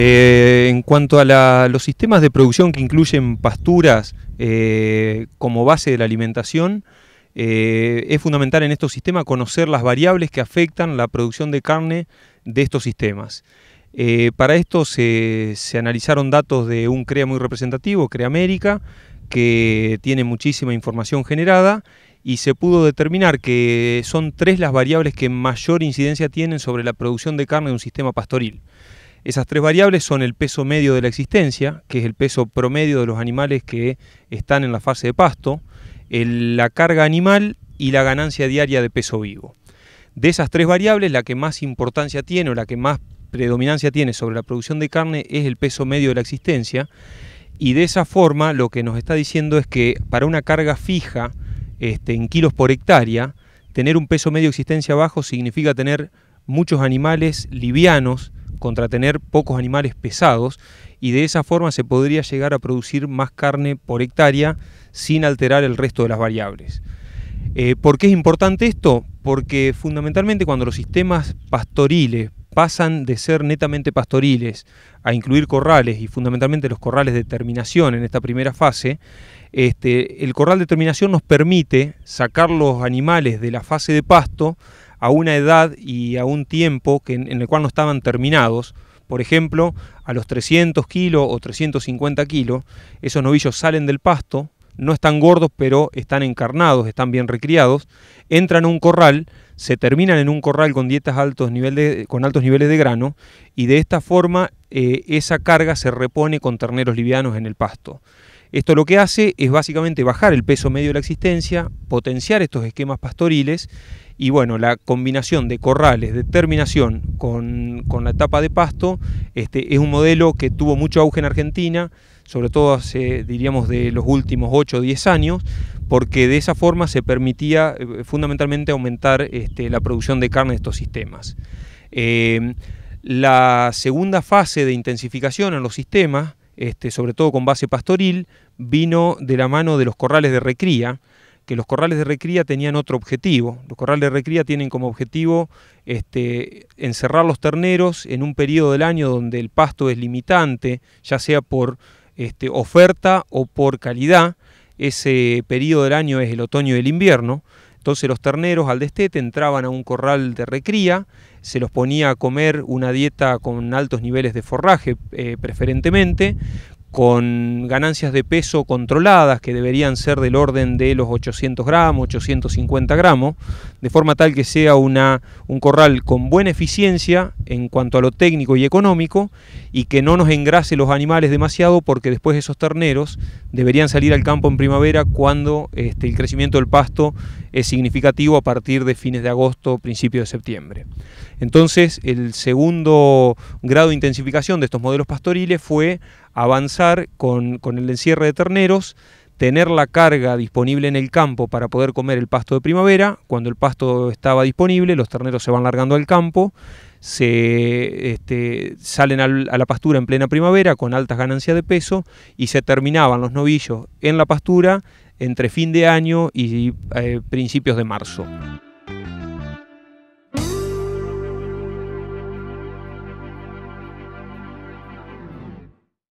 Eh, en cuanto a los sistemas de producción que incluyen pasturas eh, como base de la alimentación, eh, es fundamental en estos sistemas conocer las variables que afectan la producción de carne de estos sistemas. para esto se, se, analizaron datos de un CREA muy representativo, CREA América, que tiene muchísima información generada y se pudo determinar que son tres las variables que mayor incidencia tienen sobre la producción de carne de un sistema pastoril. Esas tres variables son el peso medio de la existencia, que es el peso promedio de los animales que están en la fase de pasto, la carga animal y la ganancia diaria de peso vivo. De esas tres variables, la que más importancia tiene o la que más predominancia tiene sobre la producción de carne es el peso medio de la existencia. Y de esa forma lo que nos está diciendo es que para una carga fija este, en kilos por hectárea, tener un peso medio de existencia bajo significa tener muchos animales livianos contratener pocos animales pesados y de esa forma se podría llegar a producir más carne por hectárea sin alterar el resto de las variables. Eh, ¿Por qué es importante esto? Porque fundamentalmente cuando los sistemas pastoriles pasan de ser netamente pastoriles a incluir corrales y fundamentalmente los corrales de terminación en esta primera fase, este, el corral de terminación nos permite sacar los animales de la fase de pasto a una edad y a un tiempo que, en, el cual no estaban terminados. Por ejemplo, a los 300 kilos o 350 kilos, esos novillos salen del pasto, no están gordos, pero están encarnados, están bien recriados, entran a un corral, se terminan en un corral con dietas altos con altos niveles de grano y de esta forma eh, esa carga se repone con terneros livianos en el pasto. Esto lo que hace es básicamente bajar el peso medio de la existencia, potenciar estos esquemas pastoriles y bueno, la combinación de corrales de terminación con, la etapa de pasto este, es un modelo que tuvo mucho auge en Argentina, sobre todo hace, diríamos, de los últimos 8 o 10 años, porque de esa forma se permitía eh, fundamentalmente aumentar este, la producción de carne de estos sistemas. Eh, la segunda fase de intensificación en los sistemas este, sobre todo con base pastoril, vino de la mano de los corrales de recría, que los corrales de recría tenían otro objetivo. Los corrales de recría tienen como objetivo este, encerrar los terneros en un periodo del año donde el pasto es limitante, ya sea por este, oferta o por calidad. Ese periodo del año es el otoño y el invierno. Entonces los terneros al destete entraban a un corral de recría, se los ponía a comer una dieta con altos niveles de forraje eh, preferentemente, con ganancias de peso controladas que deberían ser del orden de los 800 gramos, 850 gramos, de forma tal que sea una, un corral con buena eficiencia en cuanto a lo técnico y económico y que no nos engrase los animales demasiado porque después esos terneros deberían salir al campo en primavera cuando este, el crecimiento del pasto es significativo a partir de fines de agosto, principio de septiembre. Entonces, el segundo grado de intensificación de estos modelos pastoriles fue avanzar con, el encierre de terneros, tener la carga disponible en el campo para poder comer el pasto de primavera. Cuando el pasto estaba disponible, los terneros se van largando al campo, se este, salen a la pastura en plena primavera con altas ganancias de peso y se terminaban los novillos en la pastura entre fin de año y eh, principios de marzo.